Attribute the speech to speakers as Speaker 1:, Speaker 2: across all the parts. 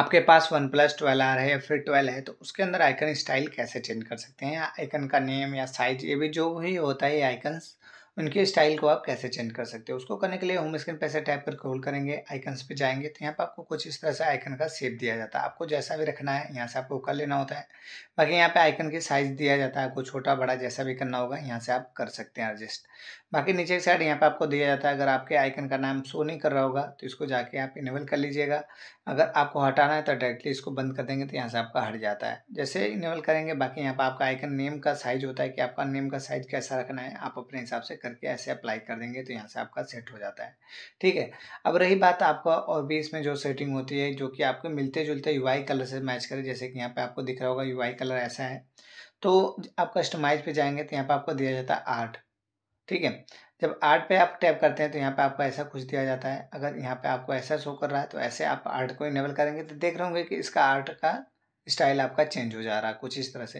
Speaker 1: आपके पास one plus twelve R है फिर ट्वेल्व है तो उसके अंदर आइकन स्टाइल कैसे चेंज कर सकते हैं आइकन का नेम या साइज ये भी जो भी होता है आइकन उनके स्टाइल को आप कैसे चेंज कर सकते हो उसको करने के लिए होम स्क्रीन पर से टैप कर क्रोल करेंगे आइकन्स पे जाएंगे तो यहाँ पर आपको कुछ इस तरह से आइकन का सेप दिया जाता है आपको जैसा भी रखना है यहाँ से आपको कर लेना होता है बाकी यहाँ पे आइकन के साइज़ दिया जाता है आपको छोटा बड़ा जैसा भी करना होगा यहाँ से आप कर सकते हैं एडजस्ट बाकी नीचे की साइड यहाँ पर आपको दिया जाता है अगर आपके आइकन का नाम शो नहीं कर रहा होगा तो इसको जाके आप इनेबल कर लीजिएगा अगर आपको हटाना है तो डायरेक्टली इसको बंद कर देंगे तो यहाँ से आपका हट जाता है जैसे इनेबल करेंगे बाकी यहाँ पर आपका आइकन नेम का साइज़ होता है कि आपका नेम का साइज़ कैसा रखना है आप अपने हिसाब से करके ऐसे अप्लाई कर देंगे तो यहाँ से आपका सेट हो जाता है ठीक है अब रही बात आपका और भी इसमें जो सेटिंग होती है जो कि आपको मिलते जुलते यू कलर से मैच करे जैसे कि यहाँ पर आपको दिख रहा होगा यू कलर ऐसा है तो आप कस्टमाइज पर जाएंगे तो यहाँ पर आपको दिया जाता है आर्ट ठीक है जब आर्ट पे आप टैप करते हैं तो यहाँ पे आपको ऐसा कुछ दिया जाता है अगर यहाँ पे आपको ऐसा शो कर रहा है तो ऐसे आप आर्ट को इनेबल करेंगे तो देख रहे होंगे कि इसका आर्ट का स्टाइल आपका चेंज हो जा रहा है कुछ इस तरह से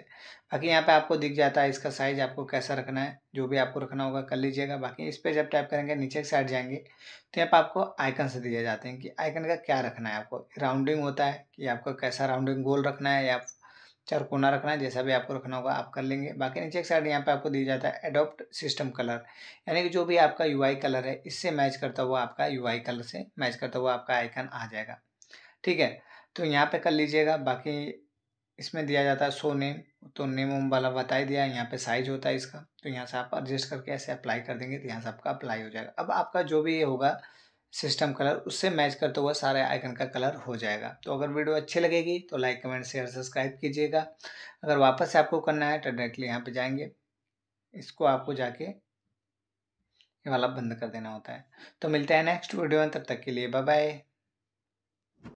Speaker 1: बाकी यहाँ पे आपको दिख जाता है इसका साइज आपको कैसा रखना है जो भी आपको रखना होगा कर लीजिएगा बाकी इस पर जब टाइप करेंगे नीचे की साइड जाएंगे तो यहाँ पर आपको आइकन से दिए जाते हैं कि आइकन का क्या रखना है आपको राउंडिंग होता है कि आपका कैसा राउंडिंग गोल रखना है या चार कोना रखना है जैसा भी आपको रखना होगा आप कर लेंगे बाकी नीचे एक साइड यहाँ पे आपको दिया जाता है एडोप्ट सिस्टम कलर यानी कि जो भी आपका यूआई कलर है इससे मैच करता हुआ आपका यूआई कलर से मैच करता हुआ आपका आइकन आ जाएगा ठीक है तो यहाँ पे कर लीजिएगा बाकी इसमें दिया जाता है सो नेम तो नेम उम वाला बता ही दिया यहाँ पे साइज होता है इसका तो यहाँ से आप एडजस्ट करके ऐसे अप्लाई कर देंगे तो यहाँ से आपका अप्लाई हो जाएगा अब आपका जो भी ये होगा सिस्टम कलर उससे मैच करते हुए सारे आइकन का कलर हो जाएगा तो अगर वीडियो अच्छी लगेगी तो लाइक कमेंट शेयर सब्सक्राइब कीजिएगा अगर वापस से आपको करना है तो डायरेक्टली यहाँ पर जाएंगे इसको आपको जाके ये वाला बंद कर देना होता है तो मिलते हैं नेक्स्ट वीडियो में तब तक के लिए बाय बाय